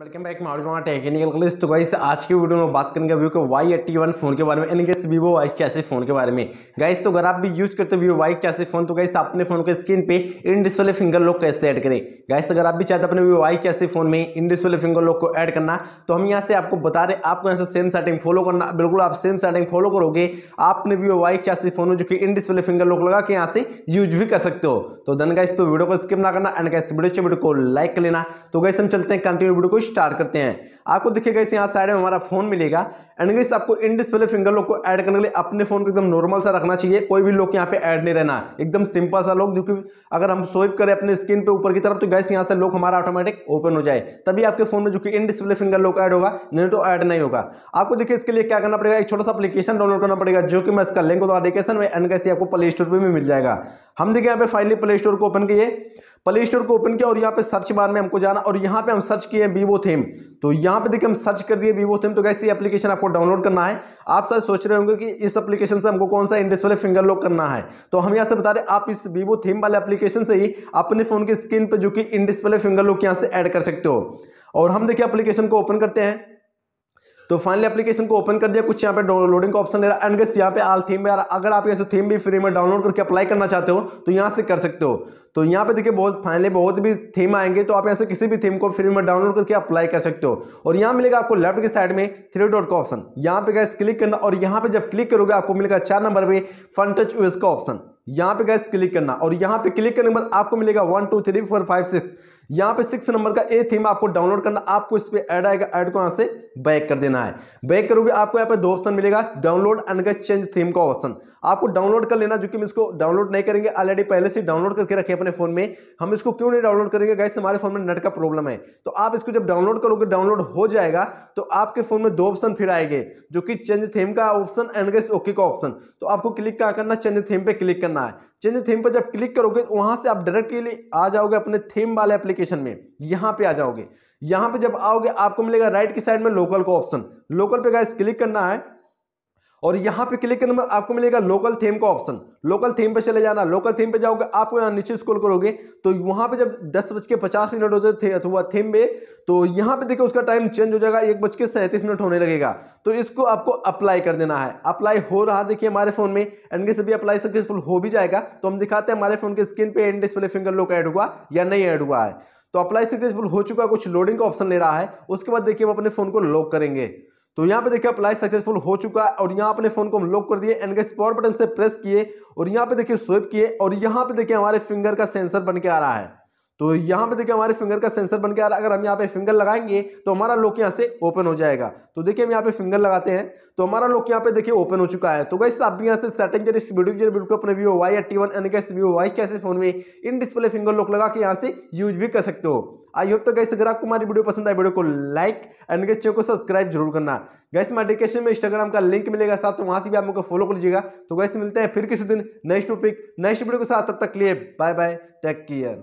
welcome back market mart technical क्लिस तो guys आज की वीडियो में बात करेंगे वीवो के वाई एट्टी वन फोन के बारे में यानी कि वीवो वाई चैसे फोन के बारे में गाइस तो अगर आप भी यूज करते हो वीवो वाई चैसे फोन तो गाइस अपने फोन के स्क्रीन पे इन डिस्प्ले फिंगर लॉक कैसे ऐड करें गाइस अगर आप भी चाहते अपने वीवो वाई चैसे फोन में इन डिस्प्ले फिंगर लॉक को ऐड करना तो हम यहाँ से आपको बता रहे आपको यहाँ सेम सेटिंग फॉलो करना बिल्कुल आप सेम सेटिंग फॉलो करोगे आपने वीवो वाई चैसे फोन में जो कि इन डिस्प्ले फिंगर लॉक लगा के यहाँ से यूज भी कर सकते हो तो धन गाइस तो वीडियो को स्किप ना करना एंड गाइस वीडियो को लाइक कर लेना तो गाइस हम चलते हैं कंटिन्यू वीडियो को स्टार्ट करते हैं आपको दिखेगा इसे यहाँ साइड में हमारा फोन मिलेगा एंड गई आपको इन डिस्प्ले फिंगर लॉक को ऐड करने के लिए अपने फोन को एकदम नॉर्मल सा रखना चाहिए कोई भी लॉक यहाँ पे ऐड नहीं रहना एकदम सिंपल सा लॉक जो कि अगर हम स्वाइप करें अपने स्क्रीन पे ऊपर की तरफ तो गैस यहाँ से लॉक हमारा ऑटोमेटिक ओपन हो जाए तभी आपके फोन में जो कि in display finger lock add होगा नहीं तो ऐड नहीं होगा आपको देखिए इसके लिए क्या करना पड़ेगा एक छोटा सा अपलीकेशन डाउनलोड करना पड़ेगा जो कि मैं इसका लिंक होता एप्लीकेशन में एंड गैसे आपको प्ले स्टोर पर भी मिल जाएगा हम देखिए यहाँ पे फाइनली प्ले स्टोर को ओपन किए प्ले स्टोर को ओपन किया और यहाँ पे सर्च बार में हमको जाना और यहाँ पे हम सर्च किए वीवो थीम तो यहाँ पे देखिए हम सर्च कर दिए वीवो थीम तो कैसे एप्लीकेशन आपको डाउनलोड करना है आप सर सोच रहे होंगे कि इस एप्लीकेशन से हमको कौन सा इंडेस वाले फिंगर लॉक करना है तो हम यहाँ से बता रहे आप इस वीवो थीम वाले एप्लीकेशन से ही अपने फोन की स्क्रीन पर जो कि इंडेस वाले फिंगर लॉक यहाँ से एड कर सकते हो और हम देखिए एप्लीकेशन को ओपन करते हैं तो फाइनली एप्लीकेशन को ओपन कर दिया कुछ यहाँ पे डाउनलोडिंग का ऑप्शन दे रहा है एंड गेस यहाँ पे आल थीम यार अगर आप ऐसे थीम भी फ्री में डाउनलोड करके अप्लाई करना चाहते हो तो यहाँ से कर सकते हो तो यहाँ पे देखिए बहुत फाइनली बहुत भी थीम आएंगे तो आप ऐसे किसी भी थीम को फ्री में डाउनलोड करके अप्लाई कर सकते हो और यहाँ मिलेगा आपको लेफ्ट के साइड में थ्री डॉट का ऑप्शन यहाँ पे गैस क्लिक करना और यहाँ पे जब क्लिक करोगे आपको मिलेगा चार नंबर पे फन टच यूएस का ऑप्शन यहाँ पे गैस क्लिक करना और यहां पे क्लिक करने के बाद आपको मिलेगा one two three four five six यहाँ पे सिक्स नंबर का ए थीम आपको डाउनलोड करना आपको इस पर ऐड आएगा ऐड को यहां से बैक कर देना है बैक करोगे आपको यहां पे दो ऑप्शन मिलेगा download and guys change theme का ऑप्शन आपको डाउनलोड कर लेना जो कि हम इसको डाउनलोड नहीं करेंगे ऑलरेडी पहले से डाउनलोड करके रखे अपने फोन में हम इसको क्यों नहीं डाउनलोड करेंगे गैस हमारे फोन में नेट का प्रॉब्लम है तो आप इसको जब डाउनलोड करोगे डाउनलोड हो जाएगा तो आपके फोन में दो ऑप्शन फिर आएंगे जो कि चेंज थीम का ऑप्शन एंड गैस ओके का ऑप्शन तो आपको क्लिक क्या करना चेंज थीम पे क्लिक करना करना है चेंज थीम पर जब क्लिक करोगे तो वहां से आप डायरेक्टली आ जाओगे अपने थीम वाले एप्लीकेशन में यहां पे आ जाओगे यहां पे जब आओगे आपको मिलेगा राइट की साइड में लोकल का ऑप्शन लोकल पे गाइस क्लिक करना है और यहाँ पे क्लिक करने आपको मिलेगा लोकल थीम का ऑप्शन लोकल थीम पे चले जाना लोकल थीम पे जाओगे आपको यहाँ नीचे स्कूल करोगे तो वहाँ पे जब दस बज के पचास मिनट होते थे अथवा थीम पे तो यहाँ पे देखिए उसका टाइम चेंज हो जाएगा एक बज के सैंतीस मिनट होने लगेगा तो इसको आपको अप्लाई कर देना है अप्लाई हो रहा देखिए हमारे फोन में एंड के सभी अप्लाई सक्सेसफुल हो भी जाएगा तो हम दिखाते हैं हमारे फोन के स्क्रीन पे in display finger lock add हुआ या नहीं ऐड हुआ है तो अप्लाई सक्सेसफुल हो चुका कुछ लोडिंग का ऑप्शन ले रहा है उसके बाद देखिए हम अपने फोन को लॉक करेंगे तो यहाँ पे देखिए अप्लाई सक्सेसफुल हो चुका है और यहाँ अपने फोन को हम लॉक कर दिए एंड पावर बटन से प्रेस किए और यहाँ पे देखिए स्वेप किए और यहाँ पे देखिए हमारे फिंगर का सेंसर बन के आ रहा है तो यहाँ पे देखिए हमारे फिंगर का सेंसर बन के आ रहा है अगर हम यहाँ पे फिंगर लगाएंगे तो हमारा लोक यहाँ से ओपन हो जाएगा तो देखिए हम यहाँ पे फिंगर लगाते हैं तो हमारा लोक यहाँ पे देखिए ओपन हो चुका है तो गाइस आप भी यहाँ से सेटिंग इस वीडियो के बिल्कुल अपने vivo Y eighty one N कैसे फोन में इन डिस्प्ले फिंगर लोक लगा के यहाँ से यूज भी कर सकते हो आई होप तो गैस अगर आपको हमारी वीडियो पसंद आए वीडियो को लाइक एंड गैस चैनल को सब्सक्राइब जरूर करना गैस हमारे डिस्क्रिप्शन में इंस्टाग्राम का लिंक मिलेगा साथ तो वहां से भी आप मुझे फॉलो कर लीजिएगा तो गैस मिलते हैं फिर किसी दिन नेक्स्ट टॉपिक नेक्स्ट वीडियो के साथ तब तक लिए बाय बाय टेक केयर